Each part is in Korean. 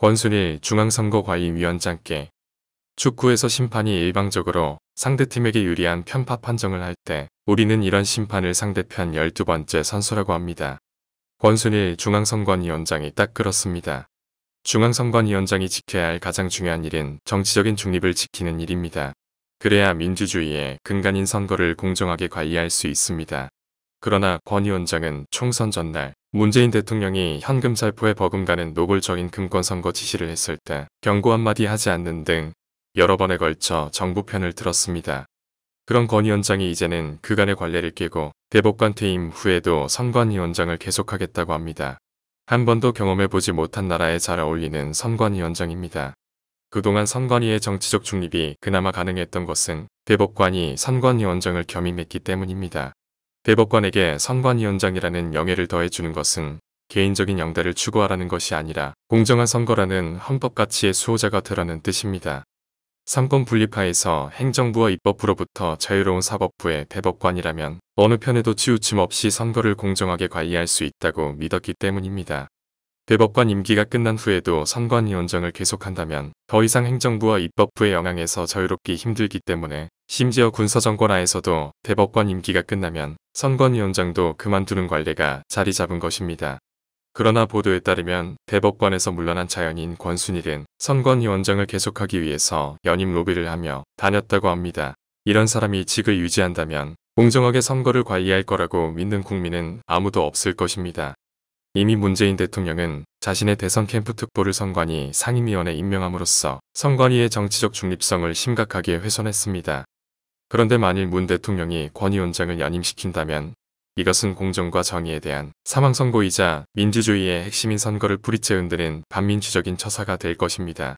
권순일 중앙선거과임위원장께 축구에서 심판이 일방적으로 상대팀에게 유리한 편파 판정을 할 때 우리는 이런 심판을 상대편 12번째 선수라고 합니다. 권순일 중앙선관위원장이 딱 그렇습니다. 중앙선관위원장이 지켜야 할 가장 중요한 일은 정치적인 중립을 지키는 일입니다. 그래야 민주주의의 근간인 선거를 공정하게 관리할 수 있습니다. 그러나 권 위원장은 총선 전날 문재인 대통령이 현금 살포에 버금가는 노골적인 금권 선거 지시를 했을 때 경고 한마디 하지 않는 등 여러 번에 걸쳐 정부 편을 들었습니다. 그런 권 위원장이 이제는 그간의 관례를 깨고 대법관 퇴임 후에도 선관 위원장을 계속하겠다고 합니다. 한 번도 경험해보지 못한 나라에 잘 어울리는 선관위원장입니다. 그동안 선관위의 정치적 중립이 그나마 가능했던 것은 대법관이 선관위원장을 겸임했기 때문입니다. 대법관에게 선관위원장이라는 영예를 더해주는 것은 개인적인 영달을 추구하라는 것이 아니라 공정한 선거라는 헌법 가치의 수호자가 되라는 뜻입니다. 삼권 분립화에서 행정부와 입법부로부터 자유로운 사법부의 대법관이라면 어느 편에도 치우침 없이 선거를 공정하게 관리할 수 있다고 믿었기 때문입니다. 대법관 임기가 끝난 후에도 선관위원장을 계속한다면 더 이상 행정부와 입법부의 영향에서 자유롭기 힘들기 때문에 심지어 군사정권하에서도 대법관 임기가 끝나면 선관위원장도 그만두는 관례가 자리 잡은 것입니다. 그러나 보도에 따르면 대법관에서 물러난 자연인 권순일은 선관위원장을 계속하기 위해서 연임 로비를 하며 다녔다고 합니다. 이런 사람이 직을 유지한다면 공정하게 선거를 관리할 거라고 믿는 국민은 아무도 없을 것입니다. 이미 문재인 대통령은 자신의 대선 캠프 특보를 선관위 상임위원에 임명함으로써 선관위의 정치적 중립성을 심각하게 훼손했습니다. 그런데 만일 문 대통령이 권 위원장을 연임시킨다면 이것은 공정과 정의에 대한 사망선고이자 민주주의의 핵심인 선거를 뿌리째 흔드는 반민주적인 처사가 될 것입니다.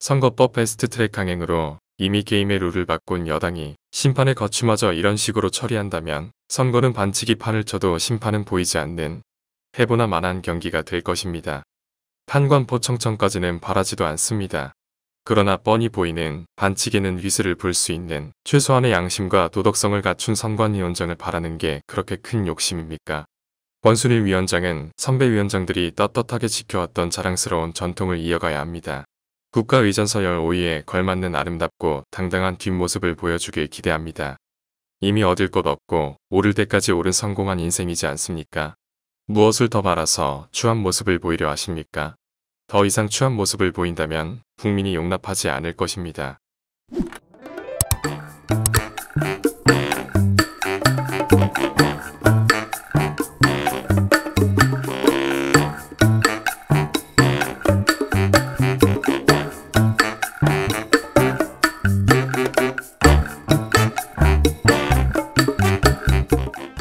선거법 베스트트랙 강행으로 이미 게임의 룰을 바꾼 여당이 심판의 거취마저 이런 식으로 처리한다면 선거는 반칙이 판을 쳐도 심판은 보이지 않는 해보나 만한 경기가 될 것입니다. 판관포 청천까지는 바라지도 않습니다. 그러나 뻔히 보이는 반칙에는 위스를 불수 있는 최소한의 양심과 도덕성을 갖춘 선관위원장을 바라는 게 그렇게 큰 욕심입니까? 권순일 위원장은 선배 위원장들이 떳떳하게 지켜왔던 자랑스러운 전통을 이어가야 합니다. 국가의전서1 5위에 걸맞는 아름답고 당당한 뒷모습을 보여주길 기대합니다. 이미 얻을 것 없고 오를 때까지 오른 성공한 인생이지 않습니까? 무엇을 더바라서 추한 모습을 보이려 하십니까? 더 이상 추한 모습을 보인다면 국민이 용납하지 않을 것입니다.